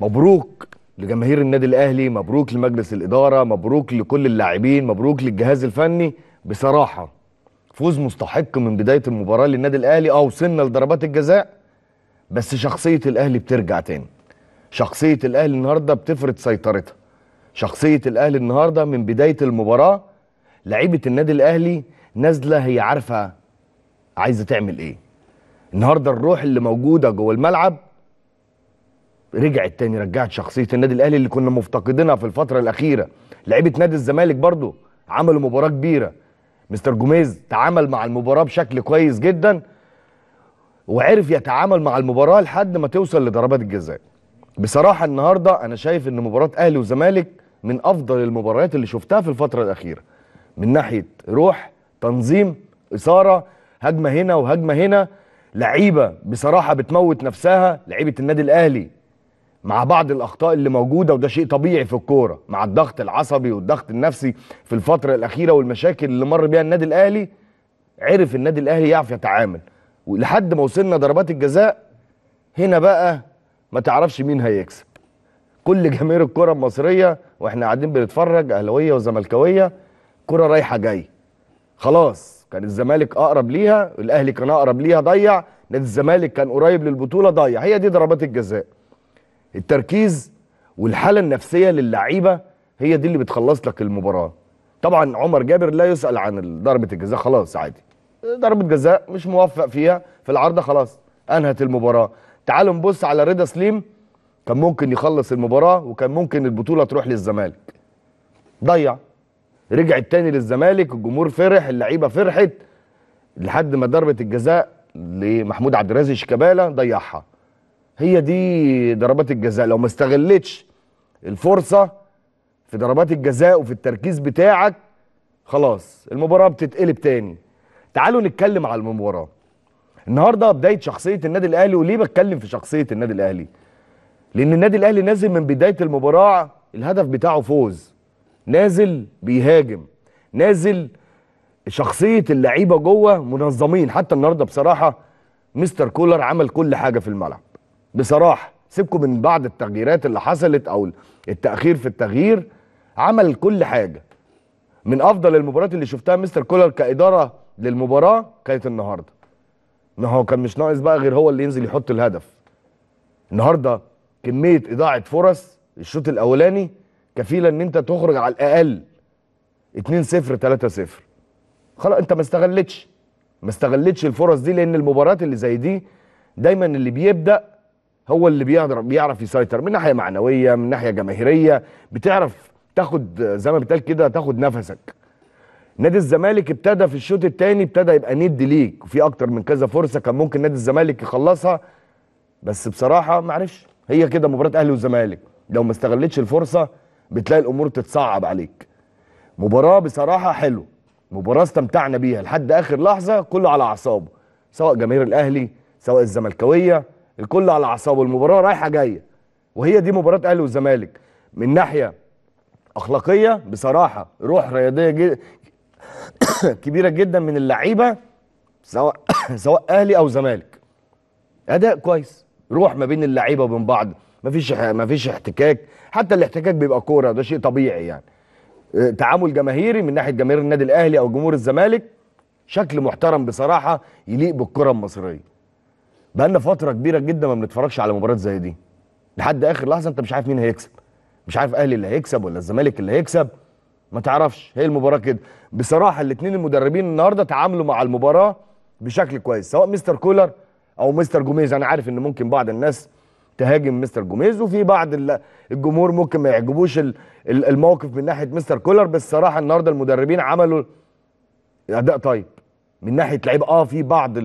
مبروك لجماهير النادي الاهلي مبروك لمجلس الاداره مبروك لكل اللاعبين مبروك للجهاز الفني بصراحه فوز مستحق من بدايه المباراه للنادي الاهلي اه وصلنا لضربات الجزاء بس شخصيه الاهلي بترجع تاني شخصيه الاهلي النهارده بتفرض سيطرتها شخصيه الاهلي النهارده من بدايه المباراه لعيبه النادي الاهلي نازله هي عارفه عايزه تعمل ايه النهارده الروح اللي موجوده جوه الملعب رجعت تاني رجعت شخصيه النادي الاهلي اللي كنا مفتقدينها في الفتره الاخيره لعيبه نادي الزمالك برضو عملوا مباراه كبيره مستر جوميز تعامل مع المباراه بشكل كويس جدا وعرف يتعامل مع المباراه لحد ما توصل لضربات الجزاء بصراحه النهارده انا شايف ان مباراه اهلي وزمالك من افضل المباريات اللي شفتها في الفتره الاخيره من ناحيه روح تنظيم اثاره هجمه هنا وهجمه هنا لعيبه بصراحه بتموت نفسها لعيبه النادي الاهلي مع بعض الاخطاء اللي موجوده وده شيء طبيعي في الكوره مع الضغط العصبي والضغط النفسي في الفتره الاخيره والمشاكل اللي مر بيها النادي الاهلي عرف النادي الاهلي يعرف يتعامل ولحد ما وصلنا ضربات الجزاء هنا بقى ما تعرفش مين هيكسب كل جماهير الكره المصريه واحنا قاعدين بنتفرج اهلاويه وزملكاويه كره رايحه جاي خلاص كان الزمالك اقرب ليها الاهلي كان اقرب ليها ضيع نادي الزمالك كان قريب للبطوله ضيع هي دي ضربات الجزاء التركيز والحاله النفسيه للعيبه هي دي اللي بتخلص لك المباراه طبعا عمر جابر لا يسال عن ضربه الجزاء خلاص عادي ضربه جزاء مش موفق فيها في العارضه خلاص انهت المباراه تعالوا نبص على رضا سليم كان ممكن يخلص المباراه وكان ممكن البطوله تروح للزمالك ضيع رجع التاني للزمالك الجمهور فرح اللعيبه فرحت لحد ما ضربه الجزاء لمحمود عبد الرازق شيكابالا ضيعها هي دي ضربات الجزاء لو ما استغلتش الفرصه في ضربات الجزاء وفي التركيز بتاعك خلاص المباراه بتتقلب تاني تعالوا نتكلم على المباراه النهارده بدايه شخصيه النادي الاهلي وليه بتكلم في شخصيه النادي الاهلي لان النادي الاهلي نازل من بدايه المباراه الهدف بتاعه فوز نازل بيهاجم نازل شخصيه اللعيبه جوه منظمين حتى النهارده بصراحه مستر كولر عمل كل حاجه في الملعب بصراحه سيبكم من بعض التغييرات اللي حصلت او التاخير في التغيير عمل كل حاجه من افضل المباريات اللي شفتها مستر كولر كاداره للمباراه كانت النهارده ما هو كان مش ناقص بقى غير هو اللي ينزل يحط الهدف النهارده كميه اضاعه فرص الشوط الاولاني كفيله ان انت تخرج على الاقل 2 0 3 0 خلاص انت ما استغلتش ما استغلتش الفرص دي لان المباريات اللي زي دي دايما اللي بيبدا هو اللي بيقدر بيعرف يسيطر من ناحيه معنويه من ناحيه جماهيريه بتعرف تاخد زي ما بيتقال كده تاخد نفسك نادي الزمالك ابتدى في الشوط الثاني ابتدى يبقى ند ليك وفي اكتر من كذا فرصه كان ممكن نادي الزمالك يخلصها بس بصراحه معرفش هي كده مباراه اهلي والزمالك لو ما استغلتش الفرصه بتلاقي الامور تتصعب عليك مباراه بصراحه حلوه مباراه استمتعنا بيها لحد اخر لحظه كله على اعصابه سواء جماهير الاهلي سواء الزملكاويه الكل على اعصابه المباراه رايحه جايه وهي دي مباراه الاهلي والزمالك من ناحيه اخلاقيه بصراحه روح رياضيه جد... كبيره جدا من اللعيبه سواء سواء اهلي او زمالك اداء كويس روح ما بين اللعيبه وبين بعض مفيش مفيش احتكاك حتى الاحتكاك بيبقى كوره ده شيء طبيعي يعني آه، تعامل جماهيري من ناحيه جماهير النادي الاهلي او جمهور الزمالك شكل محترم بصراحه يليق بالكره المصريه بقالنا فتره كبيره جدا ما بنتفرجش على مباريات زي دي لحد اخر لحظه انت مش عارف مين هيكسب مش عارف الاهلي اللي هيكسب ولا الزمالك اللي هيكسب ما تعرفش هي المباراه كده بصراحه الاثنين المدربين النهارده تعاملوا مع المباراه بشكل كويس سواء مستر كولر او مستر جوميز انا عارف ان ممكن بعض الناس تهاجم مستر جوميز وفي بعض الجمهور ممكن ما يعجبوش الموقف من ناحيه مستر كولر بس صراحه النهارده المدربين عملوا اداء طيب من ناحيه لعيب اه في بعض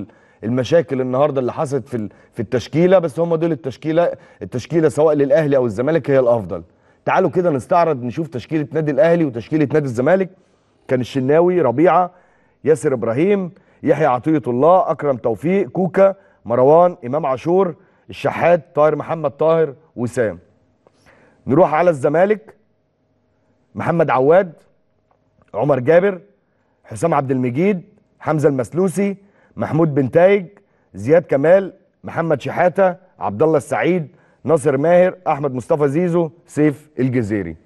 المشاكل النهارده اللي حصلت في في التشكيله بس هم دول التشكيله التشكيله سواء للاهلي او الزمالك هي الافضل تعالوا كده نستعرض نشوف تشكيله نادي الاهلي وتشكيله نادي الزمالك كان الشناوي ربيعه ياسر ابراهيم يحيى عطيه الله اكرم توفيق كوكا مروان امام عاشور الشحات طاهر محمد طاهر وسام نروح على الزمالك محمد عواد عمر جابر حسام عبد المجيد حمزه المسلوسي محمود بن تايج زياد كمال محمد شحاته عبد الله السعيد ناصر ماهر احمد مصطفى زيزو سيف الجزيري